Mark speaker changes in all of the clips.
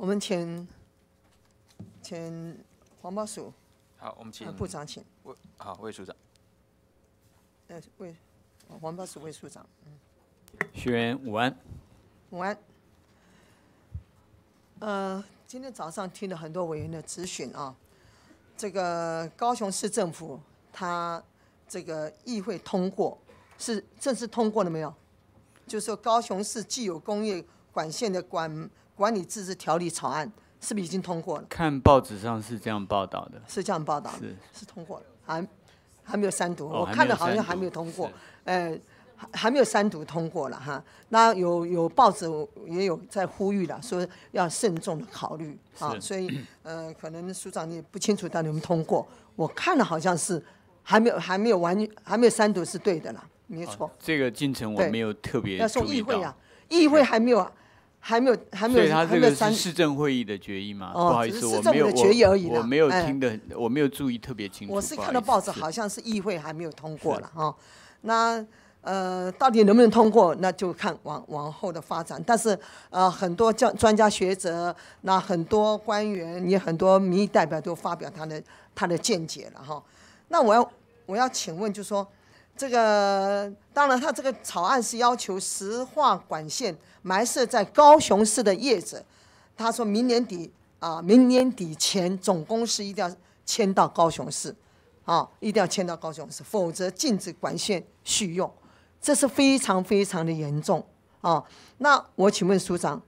Speaker 1: 我们请，请环保署。好，我们请部长请。
Speaker 2: 魏好，魏署长。
Speaker 1: 呃，魏，环保署魏署长。
Speaker 3: 学员武安。
Speaker 1: 武安。呃，今天早上听了很多委员的咨询啊，这个高雄市政府，他这个议会通过是正式通过了没有？就是说高雄市既有工业管线的管。管理自治条例草案是不是已经通过了？
Speaker 3: 看报纸上是这样报道的，是这样报道的，是
Speaker 1: 是通过了，还还没有三读。我看了好像还没有通过，呃，还还没有三读通过了哈。那有有报纸也有在呼吁了，说要慎重的考虑啊。所以呃，可能署长你不清楚，但你们通过，我看了好像是还没有还没有完，还没有三读是对的了，没错。
Speaker 3: 这个进程我没有特别。要送议会啊，
Speaker 1: 议会还没有。还没有，还没有，还没有。所以，他这个是市
Speaker 3: 政会议的决议嘛？不好意思，我没有，我没有听的，我没有注意特别清楚。我是看到报纸，好
Speaker 1: 像是议会还没有通过了哈。那呃，到底能不能通过，那就看往往后的发展。但是呃，很多教专家学者，那很多官员，也很多民意代表都发表他的他的见解了哈。那我要我要请问，就说。这个当然，他这个草案是要求石化管线埋设在高雄市的业者，他说明年底啊，明年底前总公司一定要迁到高雄市，啊，一定要迁到高雄市，否则禁止管线续用，这是非常非常的严重啊。那我请问署长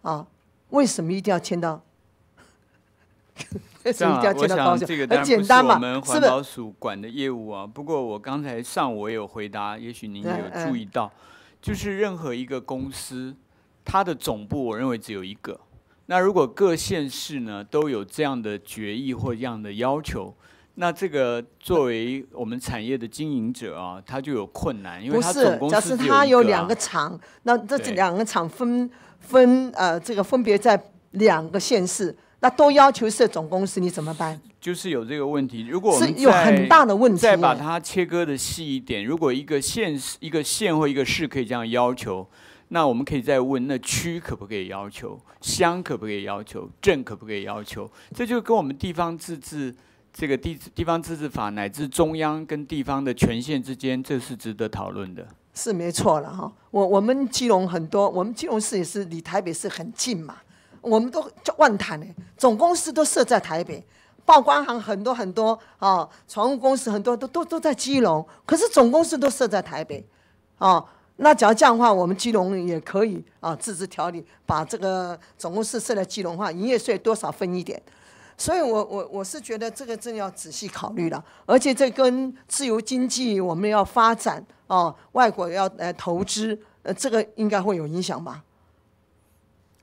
Speaker 1: 啊，为什么一定要迁到？这样，我想这个当然不是我们环保
Speaker 3: 署管的业务啊。不过我刚才上午也有回答，也许您有注意到，就是任何一个公司，它的总部我认为只有一个。那如果各县市呢都有这样的决议或这样的要求，那这个作为我们产业的经营者啊，他就有困难，因为他总公司只有不是，他有两个厂，
Speaker 1: 那这这两个厂分分呃，这个分别在两个县市。那都要求设总公司，你怎么办？
Speaker 3: 就是有这个问题，如果是有很大的问题，再把它切割的细一点。如果一个县、一个县或一个市可以这样要求，那我们可以再问：那区可不可以要求？乡可不可以要求？镇可不可以要求？这就跟我们地方自治这个地地方自治法乃至中央跟地方的权限之间，这是值得讨论的。
Speaker 1: 是没错了哈，我我们基隆很多，我们基隆市也是离台北市很近嘛。我们都叫万坛呢，总公司都设在台北，报关行很多很多啊，船务公司很多都都都在基隆，可是总公司都设在台北，啊，那只要这样的话，我们基隆也可以啊自治条例把这个总公司设在基隆话，营业税多少分一点？所以我我我是觉得这个真要仔细考虑了，而且这跟自由经济我们要发展哦，外国要来投资，呃，这个应该会有影响吧？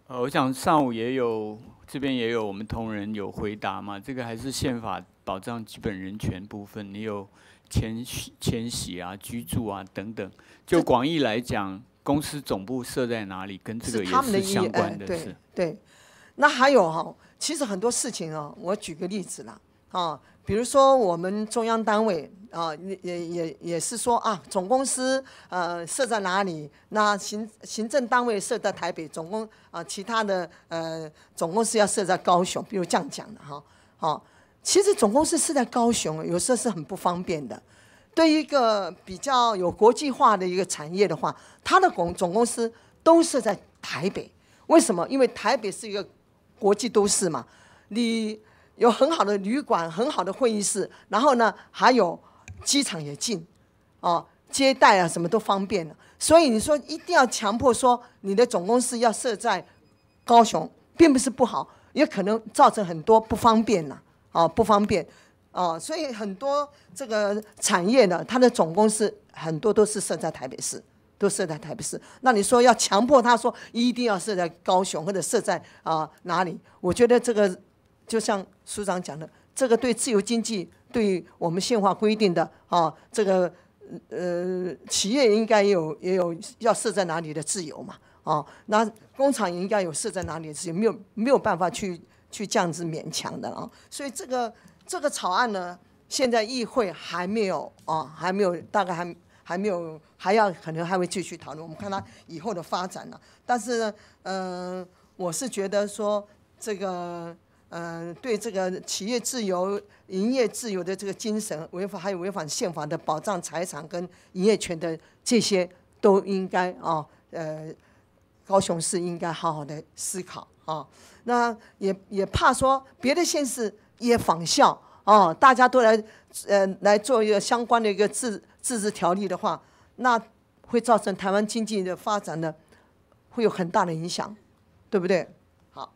Speaker 3: 呃，我想上午也有这边也有我们同仁有回答嘛，这个还是宪法保障基本人权部分，你有迁徙、迁徙啊、居住啊等等。就广义来讲，公司总部设在哪里，跟这个也是相关的事。
Speaker 1: 对，那还有哈，其实很多事情哦，我举个例子啦。啊，比如说我们中央单位啊，也也也也是说啊，总公司呃设在哪里？那行行政单位设在台北，总公啊其他的呃总公司要设在高雄，比如这样讲的哈。好，其实总公司设在高雄，有时候是很不方便的。对一个比较有国际化的一个产业的话，它的总总公司都设在台北。为什么？因为台北是一个国际都市嘛，你。有很好的旅馆、很好的会议室，然后呢，还有机场也近，哦，接待啊什么都方便了。所以你说一定要强迫说你的总公司要设在高雄，并不是不好，也可能造成很多不方便呐。哦，不方便，哦，所以很多这个产业呢，它的总公司很多都是设在台北市，都设在台北市。那你说要强迫他说一定要设在高雄或者设在啊哪里？我觉得这个。就像署长讲的，这个对自由经济，对我们宪法规定的啊，这个呃企业应该有也有要设在哪里的自由嘛，啊，那工厂应该有设在哪里的自由，没有没有办法去去这样子勉强的啊。所以这个这个草案呢，现在议会还没有啊，还没有，大概还还没有，还要可能还会继续讨论，我们看他以后的发展呢。但是嗯，我是觉得说这个。嗯，对这个企业自由、营业自由的这个精神，违法，还有违反宪法的保障财产跟营业权的这些，都应该啊，呃，高雄市应该好好的思考啊。那也也怕说别的县市也仿效啊，大家都来呃来做一个相关的一个自自治条例的话，那会造成台湾经济的发展呢，会有很大的影响，对不对？好，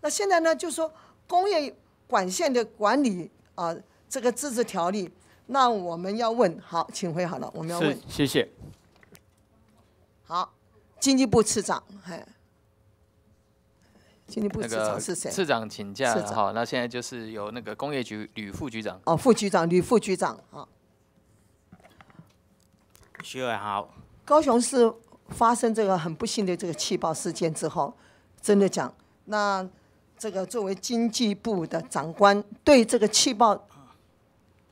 Speaker 1: 那现在呢，就说。工业管线的管理啊，这个自治条例，那我们要问，好，请回好了，我们要问，谢谢。好，经济部次长，哎，经济部次长那个次长请假了好，
Speaker 3: 那现在就是由那个工业局吕副局长。
Speaker 1: 哦，副局长，吕副局长啊。
Speaker 3: 徐伟
Speaker 4: 豪，
Speaker 1: 高雄市发生这个很不幸的这个气爆事件之后，真的讲，那。这个作为经济部的长官，对这个气爆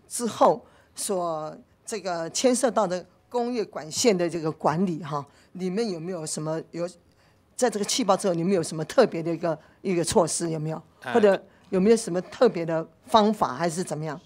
Speaker 1: 之后所这个牵涉到的工业管线的这个管理哈，你们有没有什么有在这个气爆之后，你们有什么特别的一个一个措施有没有，或者有没有什么特别的方法还是怎么样？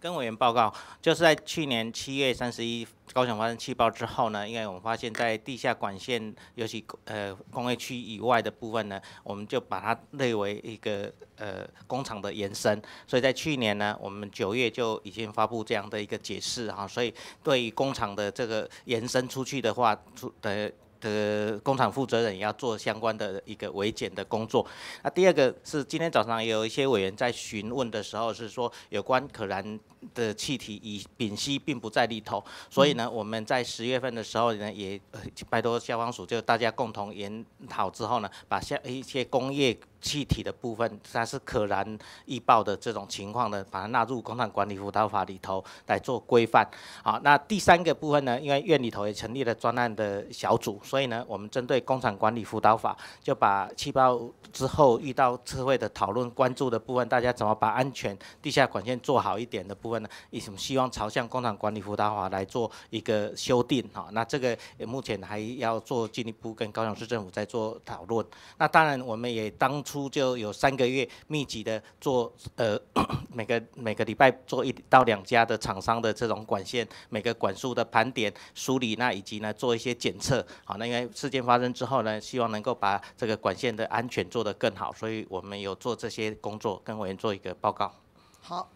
Speaker 4: 跟委员报告，就是在去年七月三十一高雄发生气爆之后呢，因为我们发现，在地下管线，尤其呃工业区以外的部分呢，我们就把它列为一个呃工厂的延伸，所以在去年呢，我们九月就已经发布这样的一个解释哈，所以对工厂的这个延伸出去的话，出呃。的工厂负责人也要做相关的一个维检的工作。那第二个是今天早上有一些委员在询问的时候，是说有关可燃的气体，以丙烯并不在里头。所以呢，我们在十月份的时候呢，也拜托消防署，就大家共同研讨之后呢，把下一些工业。气体的部分它是可燃易爆的这种情况的，把它纳入工厂管理辅导法里头来做规范。好，那第三个部分呢，因为院里头也成立了专案的小组，所以呢，我们针对工厂管理辅导法，就把气爆之后遇到测绘的讨论关注的部分，大家怎么把安全地下管线做好一点的部分呢？什么希望朝向工厂管理辅导法来做一个修订。好，那这个目前还要做进一步跟高雄市政府在做讨论。那当然，我们也当初。初就有三个月密集的做呃 每个每个礼拜做一到两家的厂商的这种管线每个管束的盘点梳理，那以及呢做一些检测，好，那因为事件发生之后呢，希望能够把这个管线的安全做得更好，所以我们有做这些工作跟委员做一个报告。
Speaker 1: 好。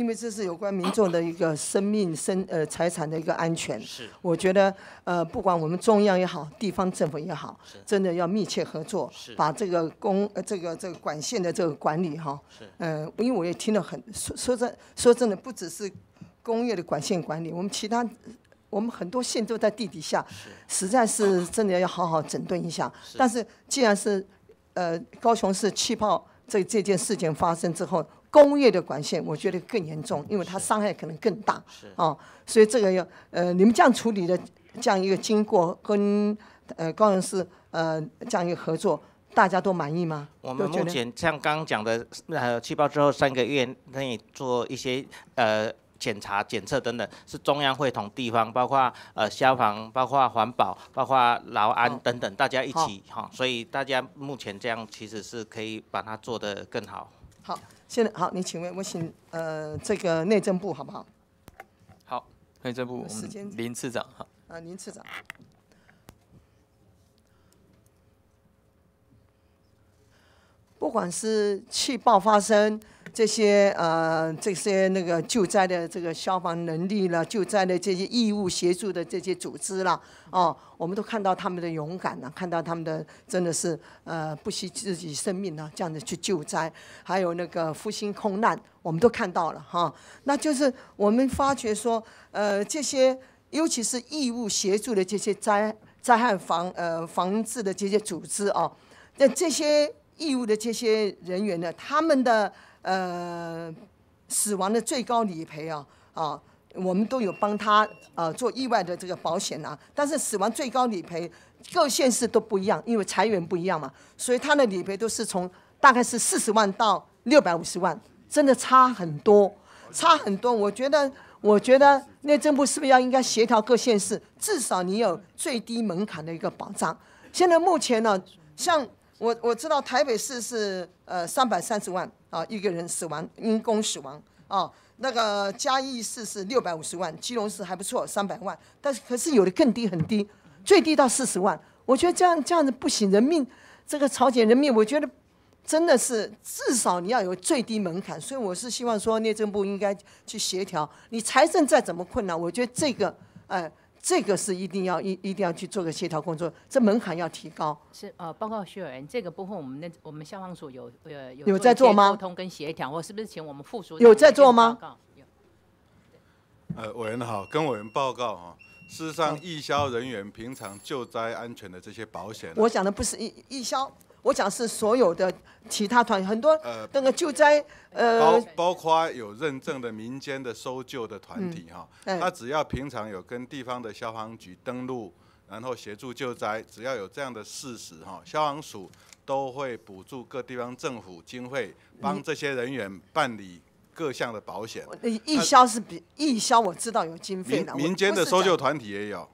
Speaker 1: 因为这是有关民众的一个生命、生呃财产的一个安全。是。我觉得呃，不管我们中央也好，地方政府也好，真的要密切合作，把这个公呃这个这个管线的这个管理哈。是。嗯，因为我也听了很说说真说真的，不只是工业的管线管理，我们其他我们很多线都在地底下，实在是真的要好好整顿一下。但是既然是呃高雄市气泡这这件事情发生之后。工业的管线，我觉得更严重，因为它伤害可能更大。是啊，所以这个要呃，你们这样处理的这样一个经过跟呃高人士呃这样一个合作，大家都满意吗？我们目前
Speaker 4: 像刚刚讲的呃气爆之后三个月内做一些呃检查、检测等等，是中央会同地方，包括呃消防、包括环保、包括劳安等等，大家一起哈。所以大家目前这样其实是可以把它做得更好。
Speaker 1: 好，现在好，你请问我请呃这个内政部好不好？
Speaker 3: 好，内政部林次长好。
Speaker 1: 啊，林次长，不管是气爆发生。这些呃，这些那个救灾的这个消防能力了，救灾的这些义务协助的这些组织了，哦，我们都看到他们的勇敢了，看到他们的真的是呃不惜自己生命呢，这样子去救灾。还有那个复兴空难，我们都看到了哈。那就是我们发觉说，呃，这些尤其是义务协助的这些灾灾害防呃防治的这些组织啊，那这些义务的这些人员呢，他们的。呃，死亡的最高理赔啊啊，我们都有帮他啊做意外的这个保险啊。但是死亡最高理赔各县市都不一样，因为裁员不一样嘛，所以他的理赔都是从大概是四十万到六百五十万，真的差很多，差很多。我觉得，我觉得内政部是不是要应该协调各县市，至少你有最低门槛的一个保障。现在目前呢，像我我知道台北市是呃三百三十万。啊，一个人死亡，因公死亡啊，那个嘉义市是六百五十万，基隆市还不错，三百万，但是可是有的更低，很低，最低到四十万。我觉得这样这样子不行，人命，这个朝鲜人命，我觉得真的是至少你要有最低门槛。所以我是希望说，内政部应该去协调，你财政再怎么困难，我觉得这个，哎。这个是一定要一一定要去做个协调工作，这门槛要提高。是呃，报告徐委员，这个部分我们的我们消防署有呃有在做吗？沟通跟协调，我是不是请我们副署有在做吗？有。
Speaker 2: 呃，委员好，跟委员报告哈，事实上，义消人员平常救灾安全的这些保险，我讲
Speaker 1: 的不是义义消。我讲是所有的其他团很多呃那个救灾呃包
Speaker 2: 包括有认证的民间的搜救的团体哈，他只要平常有跟地方的消防局登录，然后协助救灾，只要有这样的事实哈，消防署都会补助各地方政府经费，帮这些人员办理各项的保险。义消
Speaker 1: 是比义消我知道有经费的，民间的搜
Speaker 2: 救团体也有，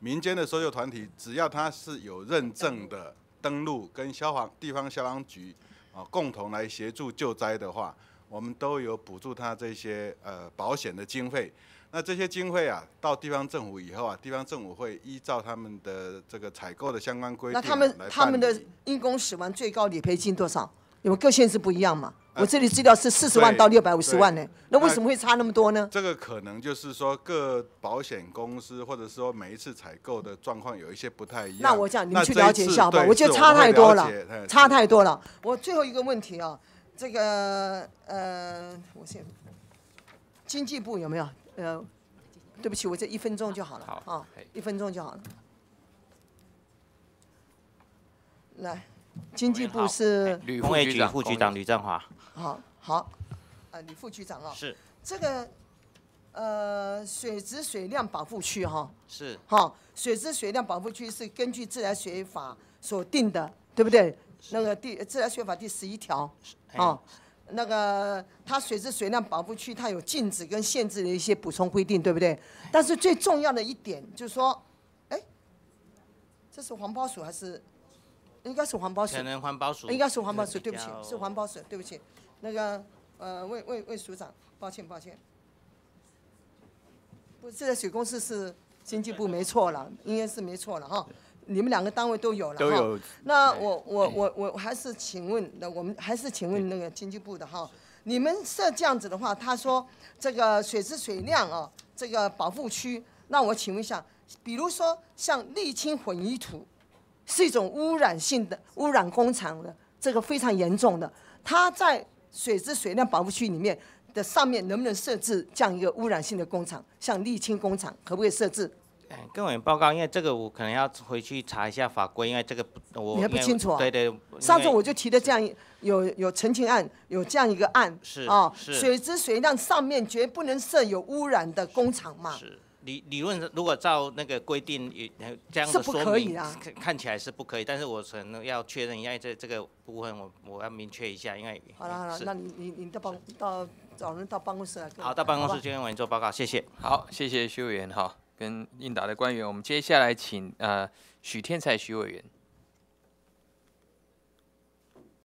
Speaker 2: 民间的搜救团体只要他是有认证的。登陆跟消防地方消防局啊，共同来协助救灾的话，我们都有补助他这些呃保险的经费。那这些经费啊，到地方政府以后啊，地方政府会依照他们的这个采购的相关规定那他们他们的
Speaker 1: 因公死亡最高理赔金多少？因为各县是不一样嘛。我这里资料是四十万到六百五十万呢，那为什么会
Speaker 2: 差那么多呢？这个可能就是说各保险公司或者说每一次采购的状况有一些不太一样。那我讲你们去了解一下吧，我觉得差太多了，差太多了。
Speaker 1: 我最后一个问题啊，这个呃，我先经济部有没有？呃，对不起，我这一分钟就好了啊，一分钟就好了。来，经济部是吕业局副局长吕振华。好好，呃，李副局长啊，是这个呃水质水量保护区哈，是哈，水质水量保护区是根据《自来水法》所定的，对不对？那个第《自来水法》第十一条，啊，那个它水质水量保护区它有禁止跟限制的一些补充规定，对不对？但是最重要的一点就是说，哎，这是环保署还是？应该是环保署。前能环保署。应该是环保署，对不起，是环保署，对不起。那个呃，魏魏魏署长，抱歉抱歉，不，现在水公司是经济部没错了，应该是没错了哈。你们两个单位都有了哈。都有。那我我我我还是请问，那我们还是请问那个经济部的哈。你们是这样子的话，他说这个水质水量啊，这个保护区，那我请问一下，比如说像沥青混凝土，是一种污染性的污染工厂的，这个非常严重的，它在水质水量保护区里面的上面能不能设置这样一个污染性的工厂，像沥青工厂，可不可以设置？
Speaker 4: 跟我们报告，因为这个我可能要回去查一下法规，因为这个我你还不清楚？对对，上次我就
Speaker 1: 提的这样一有有澄清案，有这样一个案是啊，水质水量上面绝不能设有污染的工厂嘛。
Speaker 4: 理理论如果照那个规定，也这样子说明，看起来是不可以。但是，我可能要确认一下这这个部分，我我要明确一下。因为好了好了，那你
Speaker 1: 你你到办到找人到办公室。来。好，到办公室听
Speaker 3: 完做报告，谢谢。好，谢谢徐委员哈，跟应答的官员，我们接下来请呃许天才徐委员。